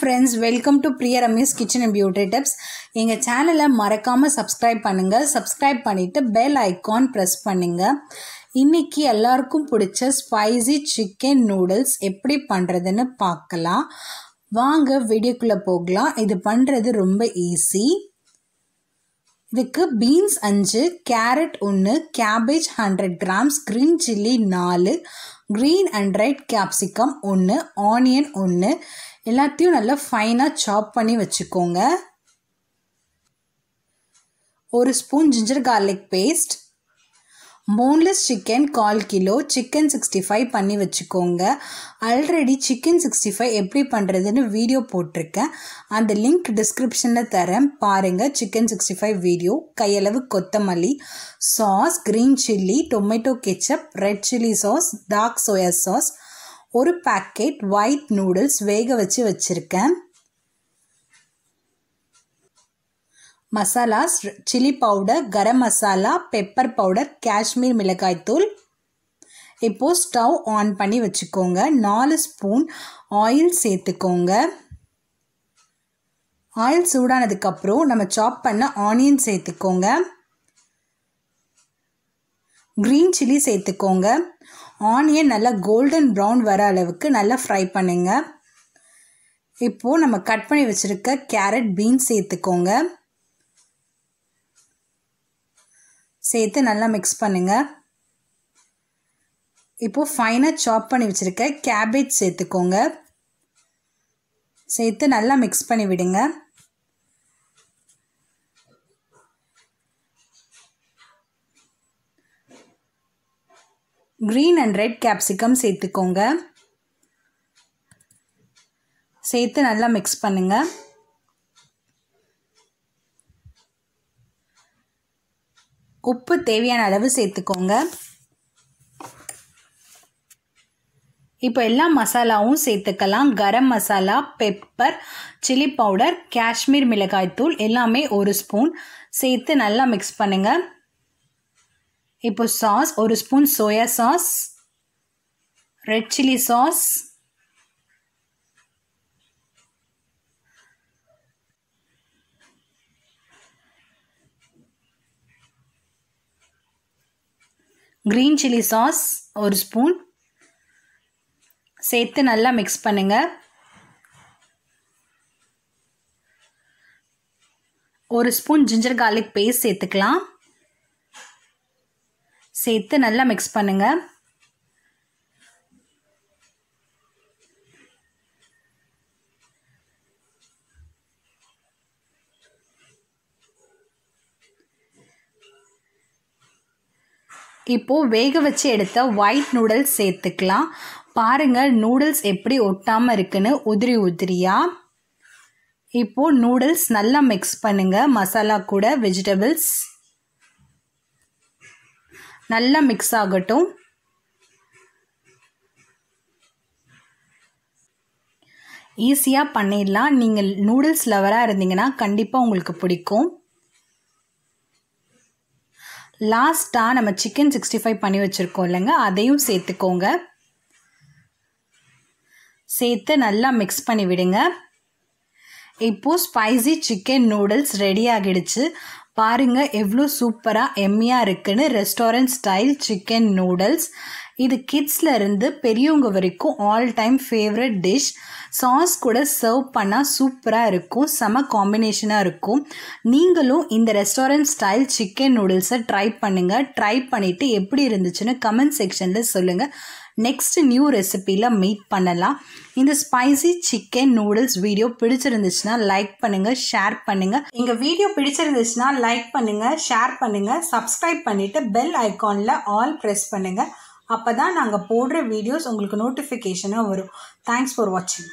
friends welcome to Priya Ramesh kitchen and beauty tips எங்கள் சேனலை மறக்காமல் சப்ஸ்கிரைப் பண்ணுங்கள் சப்ஸ்கிரைப் பண்ணிவிட்டு பெல் ஐக்கான் ப்ரெஸ் பண்ணுங்கள் இன்றைக்கி எல்லாருக்கும் பிடிச்ச ஸ்பைசி சிக்கன் நூடுல்ஸ் எப்படி பண்ணுறதுன்னு பார்க்கலாம் வாங்க வீடியோக்குள்ளே போகலாம் இது பண்ணுறது ரொம்ப ஈஸி இதுக்கு பீன்ஸ் அஞ்சு கேரட் ஒன்று cabbage hundred grams green chilli நாலு க்ரீன் அண்ட் ரெட் கேப்சிகம் ஒன்று ஆனியன் ஒன்று எல்லாத்தையும் நல்லா ஃபைனாக சாப் பண்ணி வச்சுக்கோங்க ஒரு spoon ginger garlic paste boneless chicken கால் கிலோ சிக்கன் சிக்ஸ்டி ஃபைவ் பண்ணி வச்சுக்கோங்க ஆல்ரெடி சிக்கன் சிக்ஸ்டி ஃபைவ் எப்படி பண்ணுறதுன்னு வீடியோ போட்டிருக்கேன் அந்த லிங்க் டிஸ்கிரிப்ஷனில் தரேன் பாருங்கள் சிக்கன் சிக்ஸ்டி ஃபைவ் வீடியோ கையளவு கொத்தமல்லி sauce green chilli tomato ketchup red chilli sauce dark soya sauce ஒரு பேக்கெட் ஒயிட் நூடுல்ஸ் வேக வச்சு வச்சுருக்கேன் masalas chilli powder garam masala pepper powder Kashmir மிளகாய்த்தூள் இப்போது ஸ்டவ் ஆன் பண்ணி வச்சுக்கோங்க நாலு ஸ்பூன் ஆயில் சேர்த்துக்கோங்க ஆயில் சூடானதுக்கப்புறம் நம்ம சாப் பண்ண ஆனியன் சேர்த்துக்கோங்க க்ரீன் சில்லி சேர்த்துக்கோங்க ஆனியன் நல்லா கோல்டன் ப்ரௌன் வர அளவுக்கு நல்லா ஃப்ரை பண்ணுங்கள் இப்போது நம்ம கட் பண்ணி வச்சுருக்க கேரட் பீன்ஸ் சேர்த்துக்கோங்க சேர்த்து நல்லா மிக்ஸ் பண்ணுங்கள் இப்போது ஃபைனாக சாப் பண்ணி வச்சுருக்க கேபேஜ் சேர்த்துக்கோங்க சேர்த்து நல்லா மிக்ஸ் பண்ணி விடுங்க க்ரீன் அண்ட் ரெட் கேப்சிகம் சேர்த்துக்கோங்க சேர்த்து நல்லா மிக்ஸ் பண்ணுங்கள் உப்பு தேவையான அளவு சேர்த்துக்கோங்க இப்போ எல்லா மசாலாவும் சேர்த்துக்கலாம் garam masala pepper chilli powder Kashmir மிளகாய்த்தூள் எல்லாமே ஒரு ஸ்பூன் சேர்த்து நல்லா மிக்ஸ் பண்ணுங்கள் இப்போ சாஸ் ஒரு spoon soya sauce red chilli sauce green chilli sauce ஒரு ஸ்பூன் சேர்த்து நல்லா மிக்ஸ் பண்ணுங்கள் ஒரு ஸ்பூன் ஜிஞ்சர் கார்லிக் பேஸ்ட் சேர்த்துக்கலாம் சேர்த்து நல்லா மிக்ஸ் பண்ணுங்க இப்போது வேக வச்சு எடுத்த ஒயிட் நூடுல்ஸ் சேர்த்துக்கலாம் பாருங்கள் நூடுல்ஸ் எப்படி ஒட்டாமல் இருக்குன்னு உதிரி உதிரியா இப்போது நூடுல்ஸ் நல்லா மிக்ஸ் பண்ணுங்க மசாலா கூட வெஜிடபிள்ஸ் நல்லா மிக்ஸ் ஆகட்டும் ஈஸியாக பண்ணிடலாம் நீங்கள் நூடுல்ஸ் லவராக இருந்தீங்கன்னா கண்டிப்பாக உங்களுக்கு பிடிக்கும் லாஸ்ட்டாக நம்ம சிக்கன் சிக்ஸ்டி ஃபைவ் பண்ணி வச்சுருக்கோம் இல்லைங்க அதையும் சேர்த்துக்கோங்க சேர்த்து நல்லா மிக்ஸ் பண்ணி விடுங்க இப்போது ஸ்பைசி சிக்கன் நூடுல்ஸ் ரெடி ஆகிடுச்சு பாருங்கள் எவ்வளோ சூப்பராக எம்மியாக இருக்குன்னு ரெஸ்டாரண்ட் ஸ்டைல் சிக்கன் நூடுல்ஸ் இது கிட்ஸ்லேருந்து பெரியவங்க வரைக்கும் all time favourite dish sauce கூட சர்வ் பண்ணால் சூப்பராக இருக்கும் செம காம்பினேஷனாக இருக்கும் நீங்களும் இந்த ரெஸ்டாரண்ட் ஸ்டைல் சிக்கன் நூடுல்ஸை ட்ரை பண்ணுங்கள் ட்ரை பண்ணிவிட்டு எப்படி இருந்துச்சுன்னு கமெண்ட் செக்ஷனில் சொல்லுங்கள் நெக்ஸ்ட் நியூ ரெசிப்பியில் மீட் பண்ணலாம் இந்த ஸ்பைசி சிக்கன் நூடுல்ஸ் வீடியோ பிடிச்சிருந்துச்சுன்னா லைக் பண்ணுங்கள் ஷேர் பண்ணுங்கள் எங்கள் வீடியோ பிடிச்சிருந்துச்சுன்னா லைக் பண்ணுங்கள் ஷேர் பண்ணுங்கள் சப்ஸ்கிரைப் பண்ணிவிட்டு பெல் ஐக்கானில் ஆல் ப்ரெஸ் பண்ணுங்கள் அப்போ தான் நாங்கள் போடுற வீடியோஸ் உங்களுக்கு நோட்டிஃபிகேஷனாக வரும் தேங்க்ஸ் ஃபார் வாட்சிங்